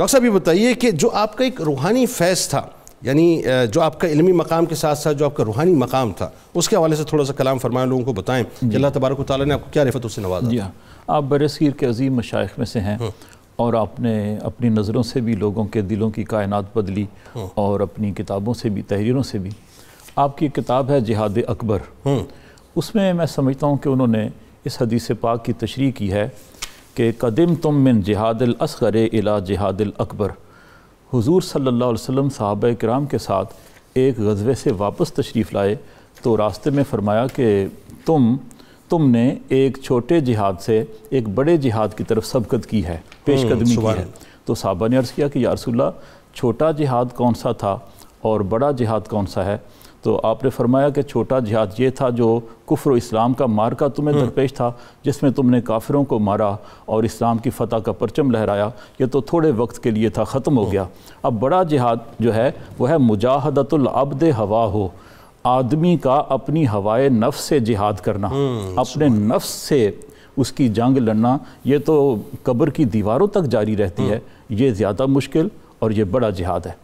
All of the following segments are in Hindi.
डॉक्टर साहब ये बताइए कि जो आपका एक रूहानी फैज़ था यानी जो आपका इलमी मकाम के साथ साथ जो आपका रूहानी मकाम था उसके हवाले से थोड़ा सा कलाम फरमाएं लोगों को बताएं कि अल्लाह तबारक ताली ने आपको क्या रिफत उससे नवाजा जी हाँ आप बरसगीर के अजीम मशाइ में से हैं हम्म। और आपने अपनी नज़रों से भी लोगों के दिलों की कायनात बदली हम्म। और अपनी किताबों से भी तहरीरों से भी आपकी किताब है जिहाद अकबर हम्म। उसमें मैं समझता हूँ कि उन्होंने इस हदीस पाक की तशरी की है कि कदम तुम मिन जिहादिल असगर इला जिहादिल अकबर हुजूर सल्लल्लाहु अलैहि वसल्लम साहब कराम के साथ एक गजबे से वापस तशरीफ़ लाए तो रास्ते में फ़रमाया कि तुम तुमने एक छोटे जिहाद से एक बड़े जिहाद की तरफ सबकत की है पेश कदमी की है तो साहबा ने अर्ज़ किया कि यारसोल्ला छोटा जिहाद कौन सा था और बड़ा जिहाद कौन सा है तो आपने फरमाया कि छोटा जिहाद ये था जो कुफ़र इस्लाम का मार का तुम्हें हम्म। दरपेश था जिसमें तुमने काफिरों को मारा और इस्लाम की फतह का परचम लहराया ये तो थोड़े वक्त के लिए था ख़त्म हो हम्म। गया अब बड़ा जिहाद जो है वह है मुजाहदतुल अब्द हवा हो आदमी का अपनी हवाए नफ्स से जिहाद करना हम्म, अपने नफ्स से उसकी जंग लड़ना ये तो कब्र की दीवारों तक जारी रहती है ये ज़्यादा मुश्किल और ये बड़ा जिहाद है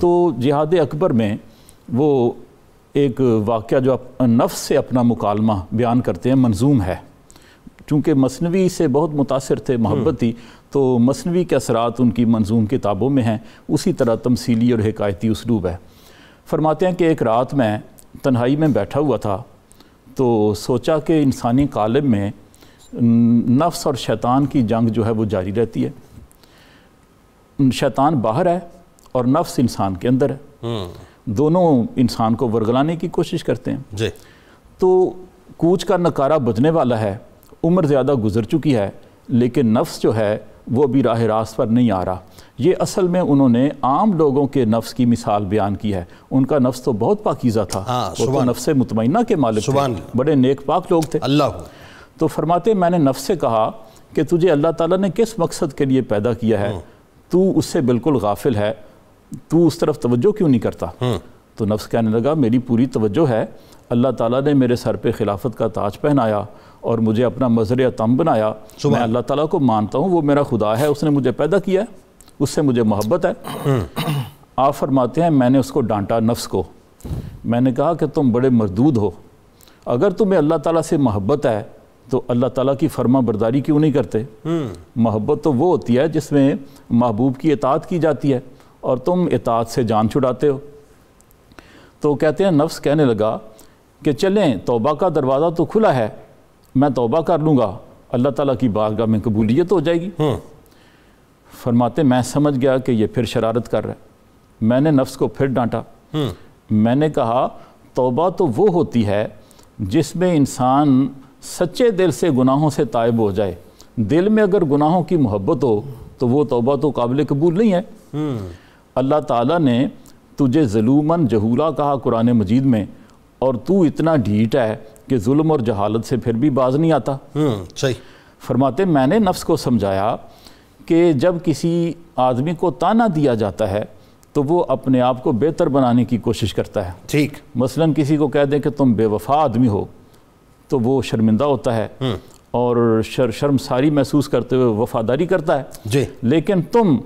तो जिहाद अकबर में वो एक वाक़ जो आप नफ्स से अपना मुकालमा बयान करते हैं मंजूम है चूँकि मसनवी से बहुत मुतासर थे मोहब्बत थी तो मसनवी के असरात उनकी मंजूम किताबों में हैं उसी तरह तमसीली और हकायती उसलूब है फरमाते हैं कि एक रात मैं तन्हाई में बैठा हुआ था तो सोचा कि इंसानी कालब में नफ्स और शैतान की जंग जो है वो जारी रहती है शैतान बाहर है और नफ्स इंसान के अंदर है हम्म। दोनों इंसान को वर्गलाने की कोशिश करते हैं जी तो कूच का नकारा बजने वाला है उम्र ज़्यादा गुजर चुकी है लेकिन नफ्स जो है वो अभी राह रास्त पर नहीं आ रहा ये असल में उन्होंने आम लोगों के नफ्स की मिसाल बयान की है उनका नफ्स तो बहुत पाकिज़ा था हाँ, वो तो नफ्स मुतमना के मालिक थे बड़े नेक पाक लोग थे अल्लाह तो फरमाते मैंने नफ्स से कहा कि तुझे अल्लाह ताला ने किस मकसद के लिए पैदा किया है हम्म। तू उससे बिल्कुल गाफिल है तू उस तरफ तवज्जो क्यों नहीं करता हम्म। तो नफ्स कहने लगा मेरी पूरी तवज्जो है अल्लाह ताला ने मेरे सर पे खिलाफत का ताज पहनाया और मुझे अपना मज़र तम बनाया मैं अल्लाह ताला को मानता हूँ वो मेरा खुदा है उसने मुझे पैदा किया है उससे मुझे मोहब्बत है हम्म। आप फरमाते हैं मैंने उसको डांटा नफ्स को मैंने कहा कि तुम बड़े मरदूद हो अगर तुम्हें अल्लाह ताला से मोहब्बत है तो अल्लाह ताला की फरमा बरदारी क्यों नहीं करते हम्म। मोहब्बत तो वो होती है जिसमें महबूब की इतात की जाती है और तुम इतात से जान छुड़ाते हो तो कहते हैं नफ्स कहने लगा कि चलें तोबा का दरवाज़ा तो खुला है मैं तोबा कर लूँगा अल्लाह ताला की बारगाह में कबूलियत हो जाएगी हम्म। फरमाते मैं समझ गया कि ये फिर शरारत कर रहा है मैंने नफ्स को फिर डांटा हम्म। मैंने कहा तोबा तो वो होती है जिसमें इंसान सच्चे दिल से गुनाहों से तायब हो जाए दिल में अगर गुनाहों की मोहब्बत हो तो वो तोबा तो काबिल कबूल नहीं है हम्म। अल्लाह ताला ने तुझे जुलूमन जहूला कहा कुरान मजीद में और तू इतना ढीठ है कि जुल्म और जहालत से फिर भी बाज नहीं आता हम्म, सही फरमाते मैंने नफ्स को समझाया कि जब किसी आदमी को ताना दिया जाता है तो वो अपने आप को बेहतर बनाने की कोशिश करता है ठीक मसलन किसी को कह दें कि तुम बेवफा आदमी हो तो वो शर्मिंदा होता है हम्म। और शर शर्मसारी महसूस करते हुए वफादारी करता है जी लेकिन तुम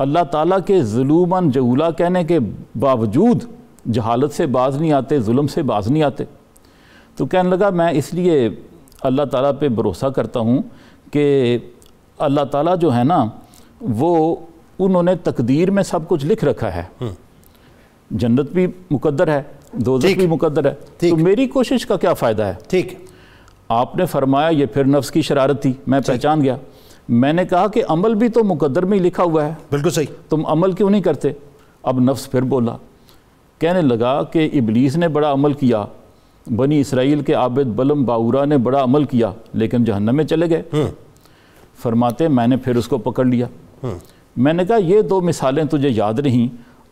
अल्लाह ताला के जुलूमन जूला कहने के बावजूद जहालत से बाज नहीं आते जुल्म से बाज नहीं आते तो कहने लगा मैं इसलिए अल्लाह ताला पे भरोसा करता हूँ कि अल्लाह ताला जो है ना वो उन्होंने तकदीर में सब कुछ लिख रखा है हम्म। जन्नत भी मुकद्दर है दोजख भी मुकद्दर है तो मेरी कोशिश का क्या फ़ायदा है ठीक आपने फरमाया ये फिर नफ्स की शरारत थी मैं पहचान गया मैंने कहा कि अमल भी तो मुकदर में ही लिखा हुआ है बिल्कुल सही तुम अमल क्यों नहीं करते अब नफ्स फिर बोला कहने लगा कि इबलीस ने बड़ा अमल किया बनी इसराइल के आबिद बलम बाउरा ने बड़ा अमल किया लेकिन जहन्नम में चले गए हम्म। फरमाते मैंने फिर उसको पकड़ लिया हम्म। मैंने कहा ये दो मिसालें तुझे याद नहीं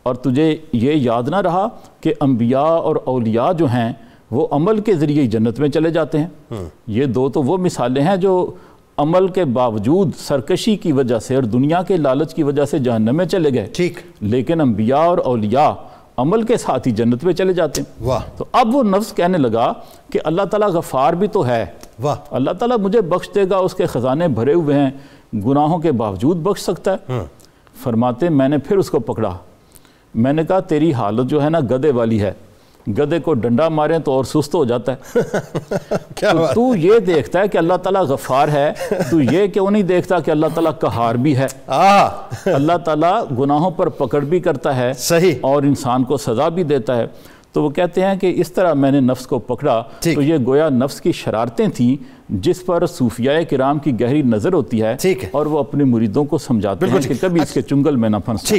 और तुझे ये याद ना रहा कि अम्बिया और अलिया जो हैं वो अमल के ज़रिए जन्नत में चले जाते हैं हम्म। ये दो तो वो मिसालें हैं जो अमल के बावजूद सरकशी की वजह से और दुनिया के लालच की वजह से जहन्नम में चले गए ठीक लेकिन अम्बिया और अलिया अमल के साथ ही जन्नत में चले जाते हैं वाह तो अब वो नफ्स कहने लगा कि अल्लाह ताला गफ़ार भी तो है वाह अल्लाह ताला मुझे बख्श देगा उसके ख़जाने भरे हुए हैं गुनाहों के बावजूद बख्श सकता है हाँ। फरमाते मैंने फिर उसको पकड़ा मैंने कहा तेरी हालत जो है ना गदे वाली है गधे को डंडा मारें तो और सुस्त हो जाता है क्या तो तू ये देखता है कि अल्लाह ताला गफ़ार है तू ये क्यों नहीं देखता कि अल्लाह ताला कहार भी है अल्लाह ताला गुनाहों पर पकड़ भी करता है सही और इंसान को सज़ा भी देता है तो वो कहते हैं कि इस तरह मैंने नफ्स को पकड़ा तो ये गोया नफ्स की शरारतें थीं जिस पर सूफिया कराम की गहरी नज़र होती है और वो अपने मुरीदों को समझाते हैं कि कभी इसके अच्छा। चुंगल में न फंस